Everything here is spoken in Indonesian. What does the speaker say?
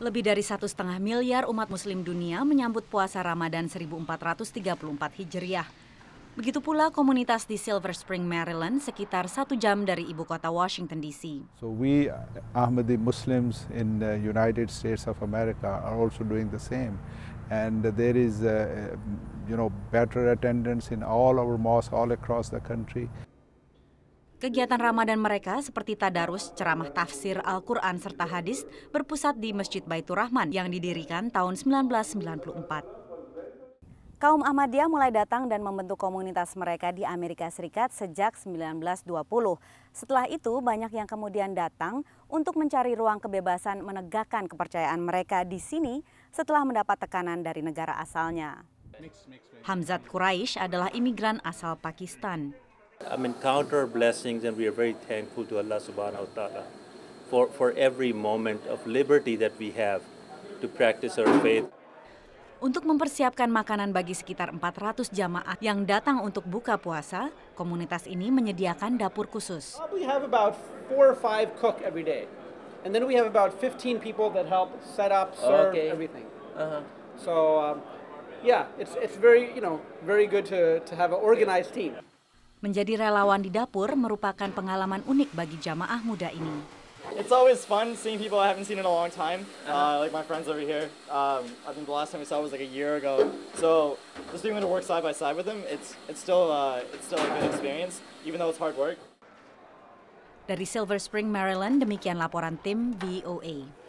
Lebih dari satu setengah miliar umat muslim dunia menyambut puasa Ramadan 1434 Hijriah. Begitu pula komunitas di Silver Spring, Maryland, sekitar satu jam dari ibu kota Washington, D.C. So we Ahmadi Muslims in the United States of America are also doing the same. And there is, a, uh, you know, better attendance in all our mosques all across the country. Kegiatan Ramadan mereka seperti tadarus, ceramah tafsir Al-Quran serta hadis berpusat di Masjid Baitur Rahman yang didirikan tahun 1994. Kaum Ahmadiyah mulai datang dan membentuk komunitas mereka di Amerika Serikat sejak 1920. Setelah itu banyak yang kemudian datang untuk mencari ruang kebebasan menegakkan kepercayaan mereka di sini setelah mendapat tekanan dari negara asalnya. Hamzat Quraisy adalah imigran asal Pakistan. I'm encounter blessings, and we are very thankful to Allah subhanahu wa ta'ala for, for every moment of liberty that we have to practice our faith. Untuk mempersiapkan makanan bagi sekitar 400 jamaah yang datang untuk buka puasa, komunitas ini menyediakan dapur khusus. Uh, we have about four or five cook every day. And then we have about 15 people that help set up, oh, serve, okay. everything. Uh -huh. So, um, yeah, it's, it's very, you know, very good to, to have an organized team. Menjadi relawan di dapur merupakan pengalaman unik bagi jamaah muda ini. It's always fun seeing people I haven't seen in a long time, uh-huh. uh, like my friends over here. Um, I think the last time we saw was like a year ago. So just being able to work side by side with them, it's it's still uh, it's still a good experience, even though it's hard work. Dari Silver Spring, Maryland, demikian laporan tim VOA.